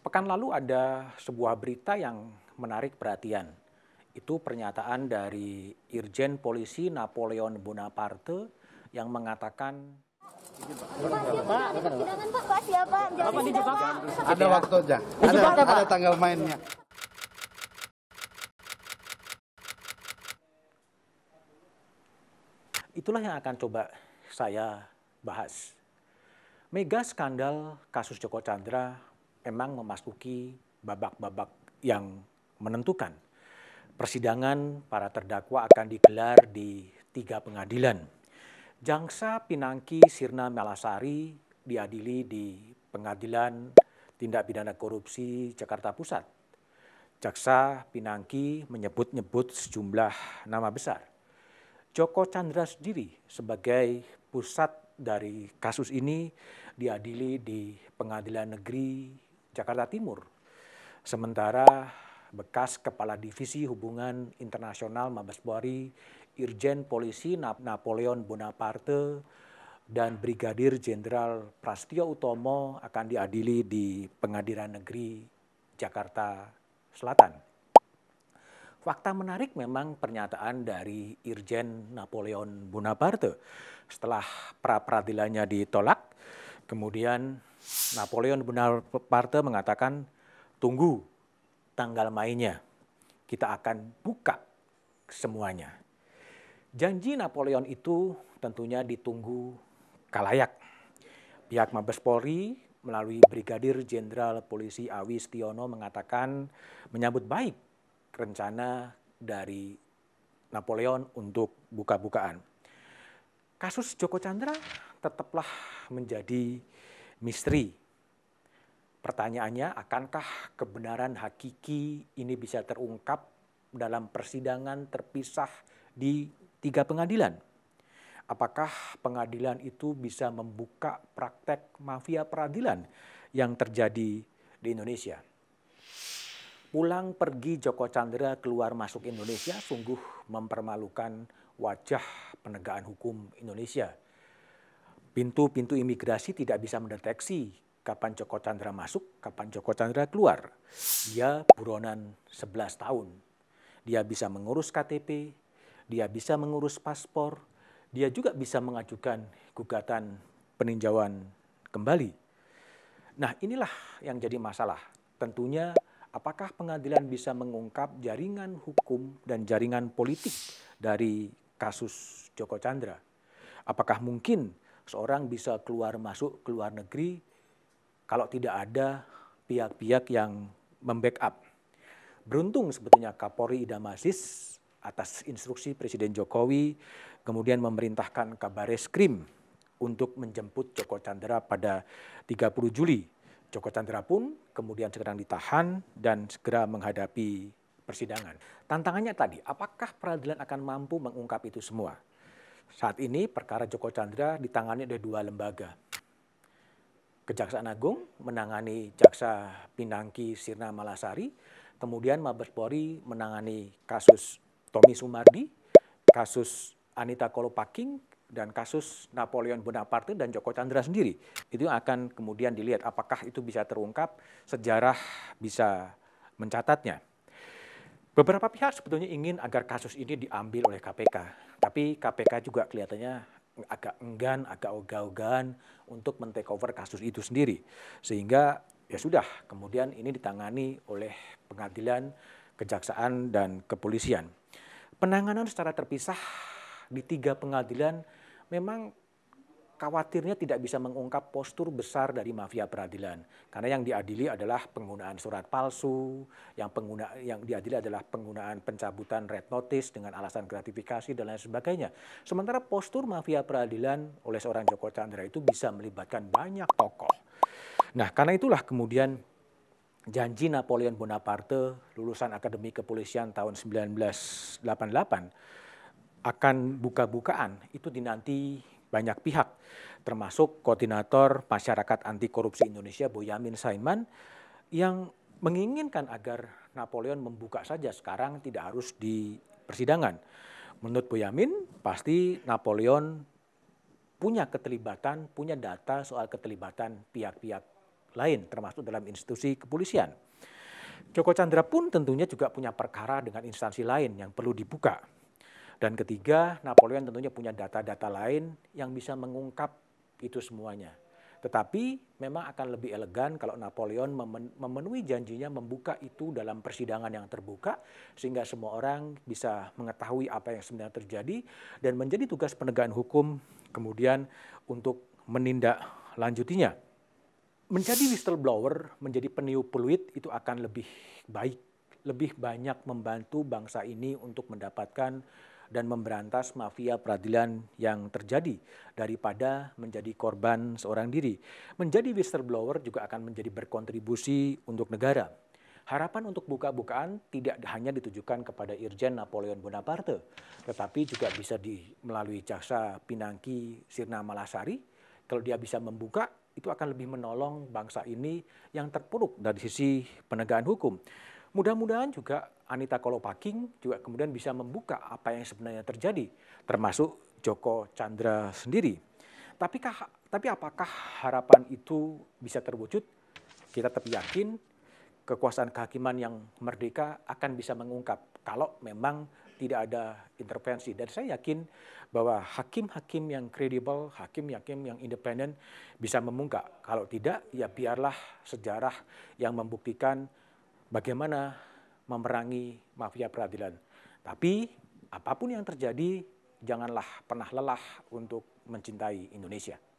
Pekan lalu ada sebuah berita yang menarik perhatian. Itu pernyataan dari Irjen Polisi Napoleon Bonaparte yang mengatakan ada waktu aja. Ada, ada tanggal mainnya. Itulah yang akan coba saya bahas. Mega skandal kasus Joko Chandra memang memasuki babak-babak yang menentukan. Persidangan para terdakwa akan digelar di tiga pengadilan. Jangsa Pinangki Sirna Malasari diadili di Pengadilan Tindak Pidana Korupsi Jakarta Pusat. Jaksa Pinangki menyebut-nyebut sejumlah nama besar. Joko Chandra sendiri sebagai pusat dari kasus ini diadili di Pengadilan Negeri Jakarta Timur. Sementara bekas Kepala Divisi Hubungan Internasional Mabes Polri, Irjen Polisi Napoleon Bonaparte, dan Brigadir Jenderal Prastio Utomo akan diadili di Pengadilan Negeri Jakarta Selatan. Fakta menarik memang pernyataan dari Irjen Napoleon Bonaparte. Setelah pra-peradilannya ditolak, kemudian Napoleon Bonaparte mengatakan, tunggu tanggal mainnya, kita akan buka semuanya. Janji Napoleon itu tentunya ditunggu kalayak. Pihak Mabes Polri melalui Brigadir Jenderal Polisi Awi Stiono mengatakan menyambut baik rencana dari Napoleon untuk buka-bukaan. Kasus Joko Chandra tetaplah menjadi misteri. Pertanyaannya, akankah kebenaran hakiki ini bisa terungkap dalam persidangan terpisah di tiga pengadilan? Apakah pengadilan itu bisa membuka praktek mafia peradilan yang terjadi di Indonesia? Pulang pergi Joko Chandra keluar masuk Indonesia sungguh mempermalukan wajah penegakan hukum Indonesia Pintu-pintu imigrasi tidak bisa mendeteksi kapan Joko Chandra masuk, kapan Joko Chandra keluar. Dia buronan 11 tahun. Dia bisa mengurus KTP, dia bisa mengurus paspor, dia juga bisa mengajukan gugatan peninjauan kembali. Nah, inilah yang jadi masalah. Tentunya apakah pengadilan bisa mengungkap jaringan hukum dan jaringan politik dari kasus Joko Chandra? Apakah mungkin seorang bisa keluar masuk ke luar negeri kalau tidak ada pihak-pihak yang membackup. Beruntung sebetulnya Kapolri Idamasis atas instruksi Presiden Jokowi kemudian memerintahkan Kabareskrim untuk menjemput Joko Chandra pada 30 Juli. Joko Chandra pun kemudian segera ditahan dan segera menghadapi persidangan. Tantangannya tadi, apakah peradilan akan mampu mengungkap itu semua? Saat ini perkara Joko Chandra ditangani oleh dua lembaga. Kejaksaan Agung menangani Jaksa Pinangki Sirna Malasari, kemudian Mabes Polri menangani kasus Tommy Sumardi, kasus Anita Kolopaking, dan kasus Napoleon Bonaparte dan Joko Chandra sendiri. Itu akan kemudian dilihat apakah itu bisa terungkap, sejarah bisa mencatatnya. Beberapa pihak sebetulnya ingin agar kasus ini diambil oleh KPK, tapi KPK juga kelihatannya agak enggan, agak ogah-ogahan untuk men over kasus itu sendiri. Sehingga ya sudah, kemudian ini ditangani oleh pengadilan, kejaksaan, dan kepolisian. Penanganan secara terpisah di tiga pengadilan memang khawatirnya tidak bisa mengungkap postur besar dari mafia peradilan. Karena yang diadili adalah penggunaan surat palsu, yang pengguna yang diadili adalah penggunaan pencabutan red notice dengan alasan gratifikasi dan lain sebagainya. Sementara postur mafia peradilan oleh seorang Joko Chandra itu bisa melibatkan banyak tokoh. Nah, karena itulah kemudian janji Napoleon Bonaparte lulusan Akademi Kepolisian tahun 1988 akan buka-bukaan itu dinanti banyak pihak, termasuk koordinator masyarakat anti korupsi Indonesia Boyamin Saiman yang menginginkan agar Napoleon membuka saja sekarang tidak harus di persidangan. Menurut Boyamin, pasti Napoleon punya keterlibatan, punya data soal keterlibatan pihak-pihak lain termasuk dalam institusi kepolisian. Joko Chandra pun tentunya juga punya perkara dengan instansi lain yang perlu dibuka. Dan ketiga, Napoleon tentunya punya data-data lain yang bisa mengungkap itu semuanya. Tetapi memang akan lebih elegan kalau Napoleon memenuhi janjinya membuka itu dalam persidangan yang terbuka sehingga semua orang bisa mengetahui apa yang sebenarnya terjadi dan menjadi tugas penegakan hukum kemudian untuk menindak lanjutinya. Menjadi whistleblower, menjadi peniup peluit itu akan lebih baik, lebih banyak membantu bangsa ini untuk mendapatkan dan memberantas mafia peradilan yang terjadi daripada menjadi korban seorang diri. Menjadi whistleblower juga akan menjadi berkontribusi untuk negara. Harapan untuk buka-bukaan tidak hanya ditujukan kepada Irjen Napoleon Bonaparte, tetapi juga bisa di, melalui jaksa Pinangki Sirna Malasari. Kalau dia bisa membuka, itu akan lebih menolong bangsa ini yang terpuruk dari sisi penegakan hukum. Mudah-mudahan juga Anita Kolopaking juga kemudian bisa membuka apa yang sebenarnya terjadi, termasuk Joko Chandra sendiri. Tapi, kah, tapi apakah harapan itu bisa terwujud? Kita tetap yakin kekuasaan kehakiman yang merdeka akan bisa mengungkap kalau memang tidak ada intervensi. Dan saya yakin bahwa hakim-hakim yang kredibel, hakim-hakim yang independen bisa memungkak. Kalau tidak, ya biarlah sejarah yang membuktikan bagaimana memerangi mafia peradilan. Tapi apapun yang terjadi, janganlah pernah lelah untuk mencintai Indonesia.